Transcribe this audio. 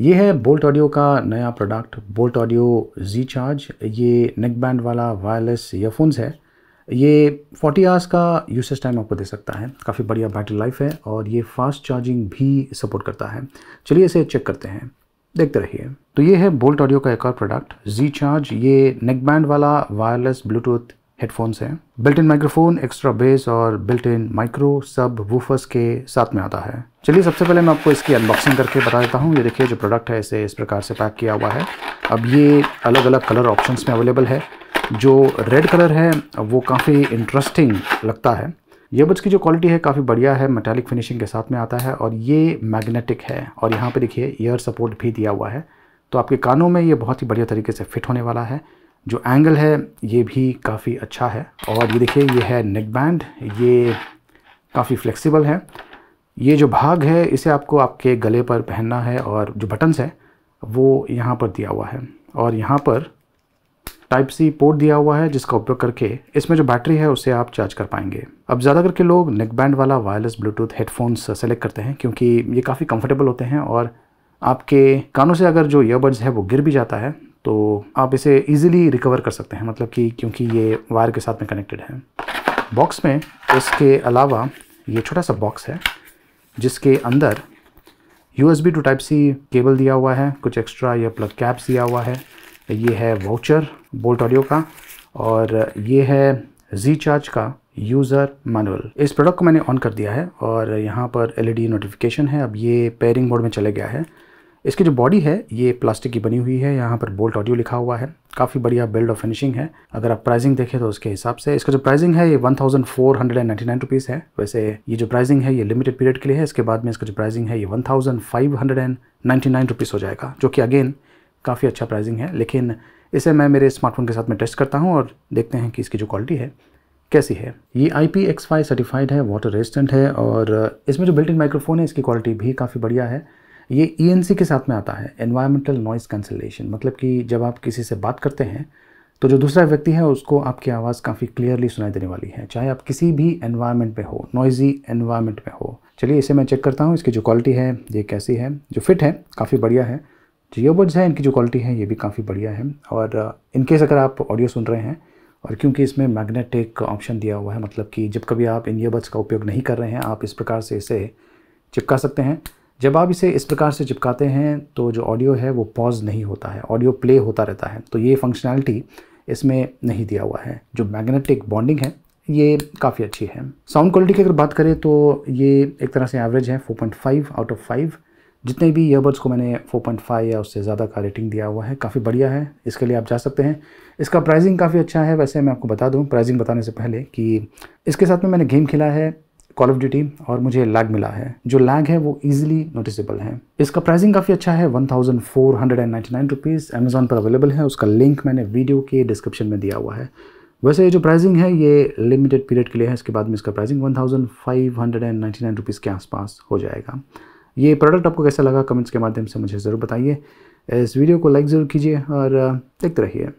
ये है bolt audio का नया product Boult audio G charge ये नेक बैंड वाला वायरलेस ईयरफोन्स है ये 40 आवर्स का यूसेज टाइम आपको दे सकता है काफ़ी बढ़िया बैटरी लाइफ है और ये फास्ट चार्जिंग भी सपोर्ट करता है चलिए इसे चेक करते हैं देखते रहिए तो ये है बोल्ट ऑडियो का एक और प्रोडक्ट जी चार्ज ये नेक बैंड वाला वायरलेस ब्लूटूथ हेडफोन्स हैं built in microphone extra bass और built in micro subwoofers के साथ में आता है चलिए सबसे पहले मैं आपको इसकी अनबॉक्सिंग करके बता देता हूँ ये देखिए जो प्रोडक्ट है इसे इस प्रकार से पैक किया हुआ है अब ये अलग अलग कलर ऑप्शंस में अवेलेबल है जो रेड कलर है वो काफ़ी इंटरेस्टिंग लगता है ये ईयरबड्स की जो क्वालिटी है काफ़ी बढ़िया है मेटालिक फिनिशिंग के साथ में आता है और ये मैग्नेटिक है और यहाँ पे देखिए ईयर सपोर्ट भी दिया हुआ है तो आपके कानों में ये बहुत ही बढ़िया तरीके से फिट होने वाला है जो एंगल है ये भी काफ़ी अच्छा है और ये देखिए ये है नेक बैंड ये काफ़ी फ्लेक्सिबल है ये जो भाग है इसे आपको आपके गले पर पहनना है और जो बटन्स है वो यहाँ पर दिया हुआ है और यहाँ पर टाइप सी पोर्ट दिया हुआ है जिसका उपयोग करके इसमें जो बैटरी है उसे आप चार्ज कर पाएंगे अब ज़्यादा करके लोग नेक बैंड वाला वायरलेस ब्लूटूथ हेडफोन्स सेलेक्ट करते हैं क्योंकि ये काफ़ी कंफर्टेबल होते हैं और आपके कानों से अगर जो ईयरबड्स है वो गिर भी जाता है तो आप इसे इजीली रिकवर कर सकते हैं मतलब कि क्योंकि ये वायर के साथ में कनेक्टेड है बॉक्स में इसके अलावा ये छोटा सा बॉक्स है जिसके अंदर U S B to type C cable दिया हुआ है कुछ एक्स्ट्रा या प्लग कैप्स दिया हुआ है ये है वाउचर बोल्ट ऑडियो का और ये है जी चार्ज का यूज़र मैनुअल इस प्रोडक्ट को मैंने ऑन कर दिया है और यहाँ पर एलईडी नोटिफिकेशन e है अब ये पेयरिंग मोड में चले गया है इसकी जो बॉडी है ये प्लास्टिक की बनी हुई है यहाँ पर बोल्ट ऑडियो लिखा हुआ है काफ़ी बढ़िया बिल्ड और फिनिशिंग है अगर आप प्राइसिंग देखें तो उसके हिसाब से इसका जो प्राइसिंग है ये one thousand four hundred and ninety nine rupees है वैसे ये जो प्राइसिंग है ये लिमिटेड पीरियड के लिए है इसके बाद में इसका जो प्राइसिंग है ये one thousand five hundred and ninety nine rupees हो जाएगा जो कि अगेन काफ़ी अच्छा प्राइसिंग है लेकिन इसे मैं मेरे स्मार्टफोन के साथ में टेस्ट करता हूँ और देखते हैं कि इसकी जो क्वालिटी है कैसी है ये I P X five certified है वाटर रेजिस्टेंट है और इसमें जो बिल्ट इन माइक्रोफोन है इसकी क्वालिटी भी काफ़ी बढ़िया है ये ई e के साथ में आता है एनवायरमेंटल नॉइज़ कैंसिलेशन मतलब कि जब आप किसी से बात करते हैं तो जो दूसरा व्यक्ति है उसको आपकी आवाज़ काफ़ी क्लियरली सुनाई देने वाली है चाहे आप किसी भी एनवायरमेंट में हो नॉइजी एनवायरमेंट में हो चलिए इसे मैं चेक करता हूँ इसकी जो क्वालिटी है ये कैसी है जो फिट है काफ़ी बढ़िया है जो ईयरबड्स हैं इनकी जो क्वालिटी है ये भी काफ़ी बढ़िया है और uh, इनकेस अगर आप ऑडियो सुन रहे हैं और क्योंकि इसमें मैग्नेटिक ऑप्शन दिया हुआ है मतलब कि जब कभी आप इन ईयरबड्स का उपयोग नहीं कर रहे हैं आप इस प्रकार से इसे चिपका सकते हैं जब आप इसे इस प्रकार से चिपकाते हैं तो जो ऑडियो है वो पॉज नहीं होता है ऑडियो प्ले होता रहता है तो ये फंक्शनैलिटी इसमें नहीं दिया हुआ है जो मैग्नेटिक बॉन्डिंग है ये काफ़ी अच्छी है साउंड क्वालिटी की अगर बात करें तो ये एक तरह से एवरेज है 4.5 आउट ऑफ 5 जितने भी ईयरबड्स को मैंने 4.5 या उससे ज़्यादा का रेटिंग दिया हुआ है काफ़ी बढ़िया है इसके लिए आप जा सकते हैं इसका प्राइसिंग काफ़ी अच्छा है वैसे मैं आपको बता दूँ प्राइसिंग बताने से पहले कि इसके साथ में मैंने गेम खेला है कॉल ऑफ ड्यूटी और मुझे लैग मिला है जो लैग है वो ईजिली नोटिसेबल है इसका प्राइसिंग काफ़ी अच्छा है one thousand four hundred and ninety nine rupees Amazon पर अवेलेबल है उसका लिंक मैंने वीडियो के डिस्क्रिप्शन में दिया हुआ है वैसे ये जो प्राइसिंग है ये लिमिटेड पीरियड के लिए है इसके बाद में इसका pricing one thousand five hundred and ninety nine rupees के आसपास हो जाएगा ये प्रोडक्ट आपको कैसा लगा कमेंट्स के माध्यम से मुझे ज़रूर बताइए इस वीडियो को लाइक ज़रूर कीजिए और देखते रहिए